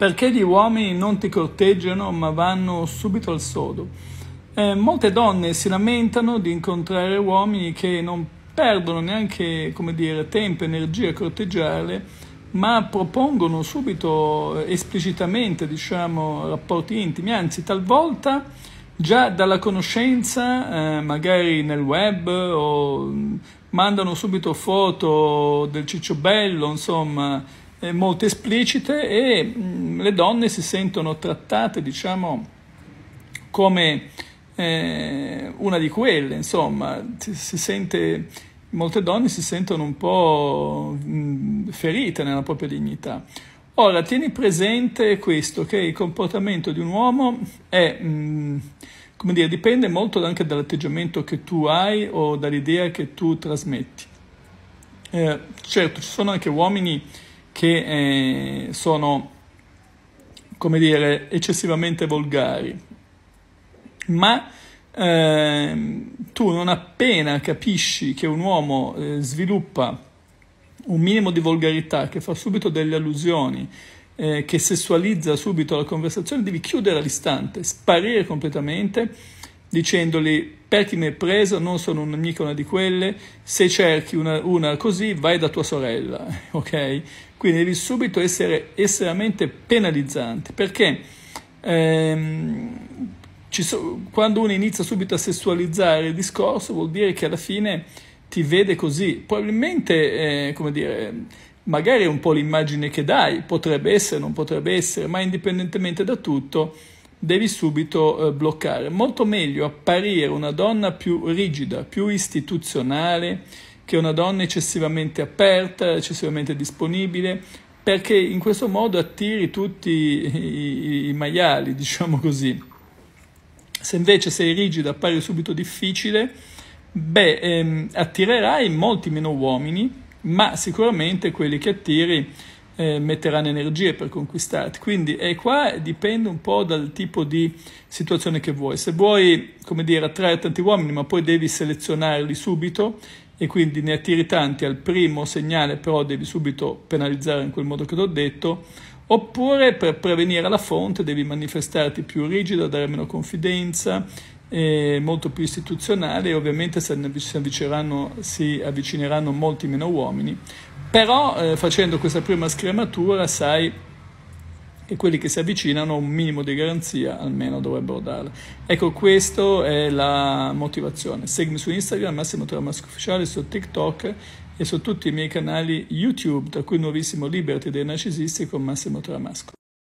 perché gli uomini non ti corteggiano ma vanno subito al sodo. Eh, molte donne si lamentano di incontrare uomini che non perdono neanche dire, tempo e energia a corteggiarle, ma propongono subito eh, esplicitamente diciamo, rapporti intimi, anzi talvolta già dalla conoscenza, eh, magari nel web, o mm, mandano subito foto del ciccio bello, insomma, eh, molto esplicite e mh, mm, le donne si sentono trattate, diciamo, come eh, una di quelle, insomma, si sente, molte donne si sentono un po' mh, mm, ferite nella propria dignità. Ora, tieni presente questo, che il comportamento di un uomo è, mh, mm, come dire, dipende molto anche dall'atteggiamento che tu hai o dall'idea che tu trasmetti. Eh, certo, ci sono anche uomini che eh, sono, come dire, eccessivamente volgari. Ma eh, tu non appena capisci che un uomo eh, sviluppa un minimo di volgarità, che fa subito delle allusioni, eh, che sessualizza subito la conversazione, devi chiudere all'istante, sparire completamente dicendogli per chi mi hai preso, non sono un, mica una di quelle, se cerchi una, una, così vai da tua sorella, ok? Quindi devi subito essere estremamente penalizzante, perché ehm, so, quando uno inizia subito a sessualizzare il discorso vuol dire che alla fine ti vede così, probabilmente, eh, come dire, magari è un po' l'immagine che dai, potrebbe essere, non potrebbe essere, ma indipendentemente da tutto, devi subito eh, bloccare. Molto meglio apparire una donna più rigida, più istituzionale, che una donna eccessivamente aperta, eccessivamente disponibile, perché in questo modo attiri tutti i, i, i maiali, diciamo così. Se invece sei rigida, appari subito difficile, beh, ehm, attirerai molti meno uomini, ma sicuramente quelli che attiri eh, metteranno energie per conquistarti. Quindi e qua dipende un po' dal tipo di situazione che vuoi. Se vuoi, come dire, attrarre tanti uomini, ma poi devi selezionarli subito e quindi ne attiri tanti al primo segnale, però devi subito penalizzare in quel modo che ti ho detto, oppure per prevenire la fonte devi manifestarti più rigido, dare meno confidenza, eh, molto più istituzionale e ovviamente si si avvicineranno molti meno uomini però eh, facendo questa prima scrematura sai che quelli che si avvicinano un minimo di garanzia almeno dovrebbero darla. Ecco, questa è la motivazione. Seguimi su Instagram, Massimo Tramasco Ufficiale, su TikTok e su tutti i miei canali YouTube, tra cui il nuovissimo Liberty dei Narcisisti con Massimo Tramasco.